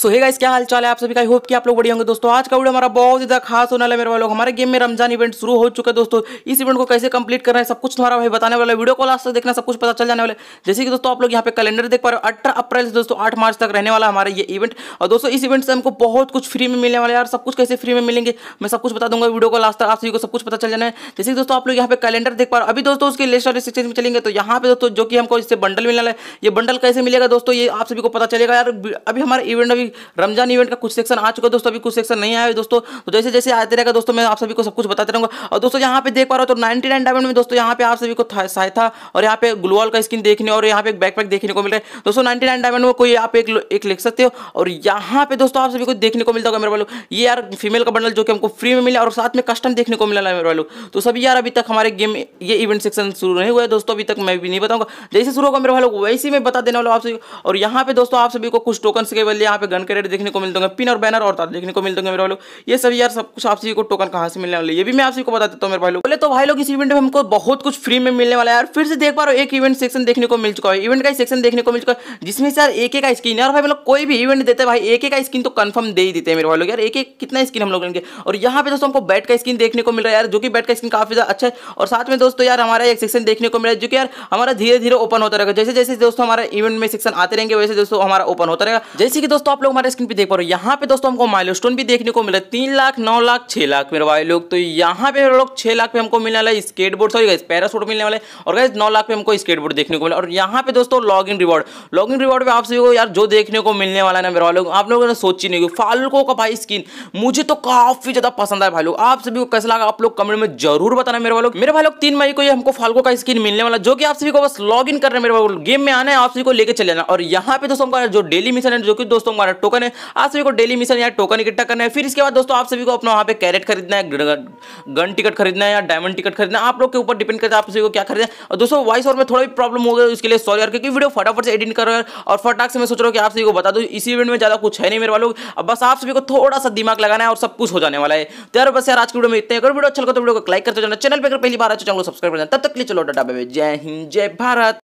सो है इस क्या हाल चाल है आप सभी का होप कि आप लोग बढ़िया होंगे दोस्तों आज का वीडियो हमारा बहुत ज्यादा खास होने वाला है मेरे वालों हमारे गेम में रमजान इवेंट शुरू हो चुका है दोस्तों इस इवेंट को कैसे कंप्लीट करना है सब कुछ हमारा भाई बताने वाला है वीडियो को लास्ट तक देखना सब कुछ पता चल जाने वाले जैसे कि दोस्तों आप लोग यहाँ पे कैलेंडर देख पा रहे हो अठारह अप्रैल से दोस्तों आठ मार्च तक रहने वाला हमारा ये इवेंट और दोस्तों इस इवेंट से हमको बहुत कुछ फ्री में मिलने वाला है यार सब कुछ कैसे फ्री में मिलेंगे मैं सब कुछ बता दूंगा वीडियो को लास्ट तक आप सभी को सब कुछ पता चल जाना है जैसे कि दोस्तों आप लोग यहाँ पे कैलेंडर देख पा रहे हो अभी दोस्तों उसके लेस्ट और रिस्ट्रिक्शन में चलेंगे तो यहाँ पे दोस्तों जो कि हमको इससे बंडल मिलने वाला है ये बंडल कैसे मिलेगा दोस्तों ये आप सभी को पता चलेगा यार अभी हमारा इवेंट अभी रमजान इवेंट का कुछ सेक्शन आ चुका है दोस्तों अभी कुछ सेक्शन नहीं आया है दोस्तों तो जैसे जैसे आते रहेगा दोस्तों मैं आप सभी को सब कुछ बताते रहूँगा और दोस्तों यहाँ पे देख पा रहा हूँ तो नाइनटी नाइन डायमंड में दोस्तों यहाँ पे आप सभी को सहायता और यहाँ पे ग्लोवाल का स्किन देखने और यहाँ पे एक बैकपैक देखने को मिल रहा है दोस्तों नाइनटी नाइन डायमंड में कोई आप एक लिख सकते हो और यहाँ पे दोस्तों आप सभी को देखने को मिलता होगा मेरे वालों ये यार फीमेल का बंडल जो कि हमको फ्री में मिला और साथ में कस्टम देखने को मिला है मेरे वालों तो सभी यार अभी तक हमारे गेम ये इवेंट सेक्शन शुरू नहीं हुआ है दोस्तों अभी तक मैं भी नहीं बताऊंगा जैसे शुरू होगा मेरे वालों वैसे ही मैं बता देने वालों आप सभी और यहाँ पे दोस्तों आप सभी को कुछ टोकन के बदले यहाँ पे गन के रेट देखने को मिलते होंगे पिन और बैनर और तार देखने को मिलते होंगे मेरे भाई लोग ये सभी यार सब कुछ आप सभी को टोकन कहाँ से मिलने वाले ये भी मैं आप सभी को बता देता हूँ मेरे भाई लोग बोले तो भाई लोग इस इवेंट में हमको बहुत कुछ फ्री में मिलने वाला है यार फिर से देख पा रहे हो एक इवेंट सेक्शन देखने को मिल चुका है इवेंट का सेक्शन देखने को मिल चुका है जिसमें से यार एक का स्किन यार भाई लोग कोई भी इवेंट देते भाई एक का स्किन तो कन्फर्म दे ही देते हैं मेरे भाई लोग यार एक कितना स्किन हम लोग लेंगे और यहाँ पे दोस्तों हमको बैट का स्किन देखने को मिल रहा है यार जो कि बैट का स्किन काफी ज्यादा अच्छा है और साथ में दोस्तों यार हमारा एक सेक्शन देखने को मिल रहा है जो कि यार हमारा धीरे धीरे ओपन होता रहेगा जैसे जैसे दोस्तों हमारे इवेंट में सेक्शन आते रहेंगे वैसे दोस्तों हमारा ओपन होता रहेगा जैसे कि दोस्तों आप लोग हमारे स्क्रीन पे देख पा रहे हो यहाँ पे दोस्तों हमको माइलस्टोन भी देखने को मिला तीन लाख नौ लाख छह लाख मेरे भाई लोग तो यहाँ पे लोग छह लाख पे हमको मिलने वाला है स्केटबोर्ड सॉरी गाइस पैरासूट मिलने वाले और गाइस नौ लाख पे हमको स्केटबोर्ड देखने को मिला और यहाँ पे दोस्तों log in reward log in reward पे आप सभी को यार जो देखने को मिलने वाला है ना मेरे भाई लोग आप लोगों ने सोची नहीं फालको का भाई स्किन मुझे तो काफी ज्यादा पसंद आया भाई लोग आप सभी को कैसा लगा आप लोग कमेंट में जरूर बताना मेरे भाई लोग मेरे भाई लोग तीन मई को ये हमको फालको का स्किन मिलने वाला जो कि आप सभी को बस लॉग इन करना मेरे भाई लोग गेम में आना है आप सभी को लेकर चले जाना और यहाँ पे दोस्तों जो डेली मिशन है जो कि दोस्तों हमारा टोकन है आप सभी को डेली मिशन या टोकन इकट्ठा करना है फिर इसके बाद दोस्तों आप सभी को अपना वहाँ पे कैरेट खरीदना है गन टिकट खरीदना है या डायमंड टिकट खरीदना है आप लोग के ऊपर डिपेंड करता है आप सभी को क्या खरीदना है और दोस्तों वॉइस और में थोड़ा भी प्रॉब्लम हो गया उसके लिए सॉरी यार क्योंकि वीडियो फटाफट से एडिट कर रहा है और फटाक से मैं सोच रहा हूँ कि आप सभी को बता दो इसी इवेंट में ज़्यादा कुछ है नहीं मेरे वालों बस आप सभी को थोड़ा सा दिमाग लगाना है और सब कुछ हो जाने वाला है तो यार बस यार आज की वीडियो में इतने अगर वीडियो अच्छा लगा तो वीडियो को लाइक करते जाना चैनल पर पहली बार अच्छा चैनल सब्सक्राइब करना तब तक के लिए चलो डाटा जय हिंद जय भारत